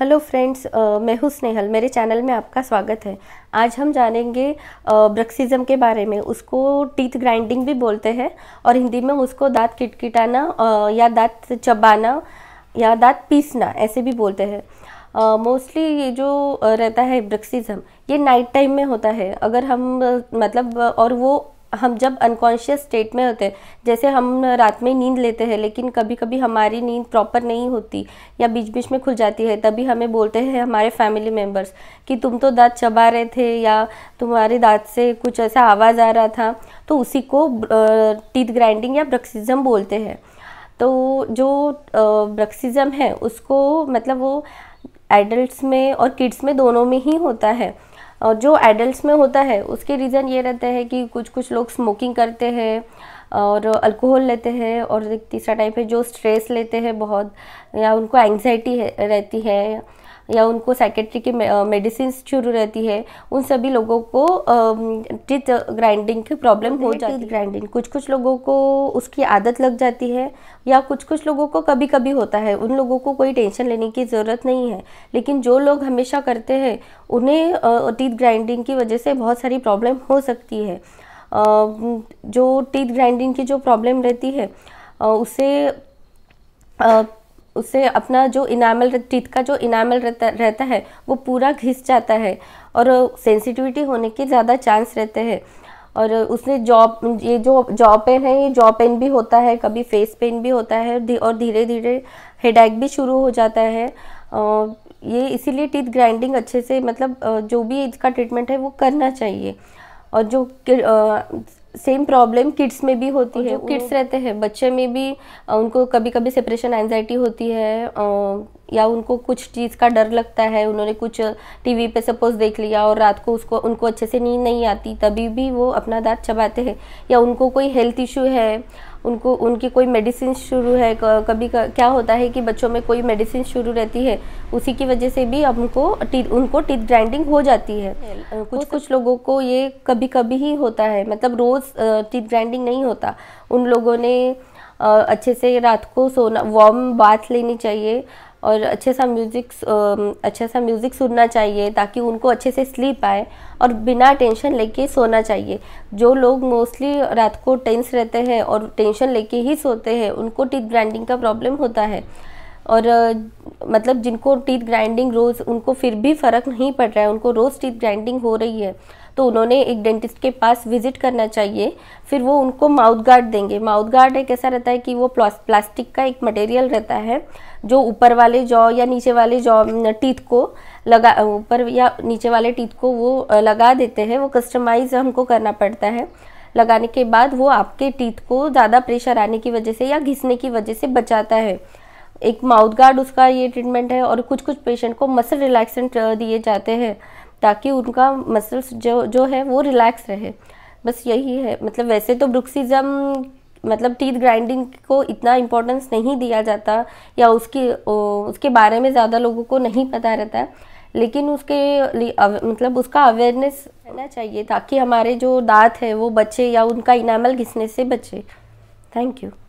hello friends मैं हूँ स्नेहल मेरे चैनल में आपका स्वागत है आज हम जानेंगे ब्रक्सिज्म के बारे में उसको टीथ ग्राइंडिंग भी बोलते हैं और हिंदी में उसको दांत किटकिटाना या दांत चबाना या दांत पीसना ऐसे भी बोलते हैं मोस्टली ये जो रहता है ब्रक्सिज्म ये नाइट टाइम में होता है अगर हम मतलब और वो हम जब अनकॉन्शियस स्टेट में होते हैं जैसे हम रात में नींद लेते हैं लेकिन कभी कभी हमारी नींद प्रॉपर नहीं होती या बीच बीच में खुल जाती है तभी हमें बोलते हैं हमारे फैमिली मेम्बर्स कि तुम तो दांत चबा रहे थे या तुम्हारे दांत से कुछ ऐसा आवाज़ आ रहा था तो उसी को टीथ ग्राइंडिंग या ब्रक्सिज्म बोलते हैं तो जो ब्रक्सिज्म है उसको मतलब वो एडल्ट्स में और किड्स में दोनों में ही होता है और जो एडल्ट में होता है उसके रीज़न ये रहता है कि कुछ कुछ लोग स्मोकिंग करते हैं और अल्कोहल लेते हैं और तीसरा टाइप है जो स्ट्रेस लेते हैं बहुत या उनको एंग्जाइटी रहती है या उनको सेक्रेटरी की मेडिसिन शुरू रहती है उन सभी लोगों को टीथ ग्राइंडिंग की प्रॉब्लम हो जाती है ग्राइंडिंग कुछ कुछ लोगों को उसकी आदत लग जाती है या कुछ कुछ लोगों को कभी कभी होता है उन लोगों को कोई टेंशन लेने की ज़रूरत नहीं है लेकिन जो लोग हमेशा करते हैं उन्हें टीथ ग्राइंडिंग की वजह से बहुत सारी प्रॉब्लम हो सकती है जो टीथ ग्राइंडिंग की जो प्रॉब्लम रहती है उसे उससे अपना जो इनामल टीथ का जो इनामल रहता रहता है वो पूरा घिस जाता है और सेंसिटिविटी होने के ज़्यादा चांस रहते हैं और उसने जॉब ये जो जॉब पेन है ये जॉब पेन भी होता है कभी फेस पेन भी होता है और धीरे धीरे हेडेक भी शुरू हो जाता है ये इसीलिए टीथ ग्राइंडिंग अच्छे से मतलब जो भी इसका ट्रीटमेंट है वो करना चाहिए और जो सेम प्रॉब्लम किड्स में भी होती है किड्स रहते हैं बच्चे में भी उनको कभी कभी सेपरेशन एनजाइटी होती है या उनको कुछ चीज़ का डर लगता है उन्होंने कुछ टीवी पे सपोज देख लिया और रात को उसको उनको अच्छे से नींद नहीं आती तभी भी वो अपना दांत चबाते हैं या उनको कोई हेल्थ इशू है उनको उनकी कोई मेडिसिन शुरू है कभी क्या होता है कि बच्चों में कोई मेडिसिन शुरू रहती है उसी की वजह से भी उनको उनको टीथ ग्राइंडिंग हो जाती है कुछ तो कुछ लोगों को ये कभी कभी ही होता है मतलब रोज़ टीथ ग्राइंडिंग नहीं होता उन लोगों ने अच्छे से रात को सोना वार्म बाथ लेनी चाहिए और अच्छे सा म्यूज़िक अच्छा सा म्यूज़िक सुनना चाहिए ताकि उनको अच्छे से स्लीप आए और बिना टेंशन लेके सोना चाहिए जो लोग मोस्टली रात को टेंस रहते हैं और टेंशन लेके ही सोते हैं उनको टीथ ग्राइंडिंग का प्रॉब्लम होता है और मतलब जिनको टीथ ग्राइंडिंग रोज़ उनको फिर भी फ़र्क नहीं पड़ रहा है उनको रोज़ टीथ ग्राइंडिंग हो रही है तो उन्होंने एक डेंटिस्ट के पास विजिट करना चाहिए फिर वो उनको माउथ गार्ड देंगे माउथ गार्ड एक ऐसा रहता है कि वो प्लास्टिक का एक मटेरियल रहता है जो ऊपर वाले जॉ या नीचे वाले जॉ टीथ को लगा ऊपर या नीचे वाले टीथ को वो लगा देते हैं वो कस्टमाइज हमको करना पड़ता है लगाने के बाद वो आपके टीथ को ज़्यादा प्रेशर आने की वजह से या घिसने की वजह से बचाता है एक माउथ गार्ड उसका ये ट्रीटमेंट है और कुछ कुछ पेशेंट को मसल रिलैक्सेंट दिए जाते हैं ताकि उनका मसल्स जो जो है वो रिलैक्स रहे बस यही है मतलब वैसे तो ब्रुक्सिज़म मतलब टीथ ग्राइंडिंग को इतना इम्पोर्टेंस नहीं दिया जाता या उसकी उसके बारे में ज़्यादा लोगों को नहीं पता रहता है लेकिन उसके लिए मतलब उसका अवेयरनेस रहना चाहिए ताकि हमारे जो दांत है वो बचे या उनका इनामल घिसने से बचे थैंक यू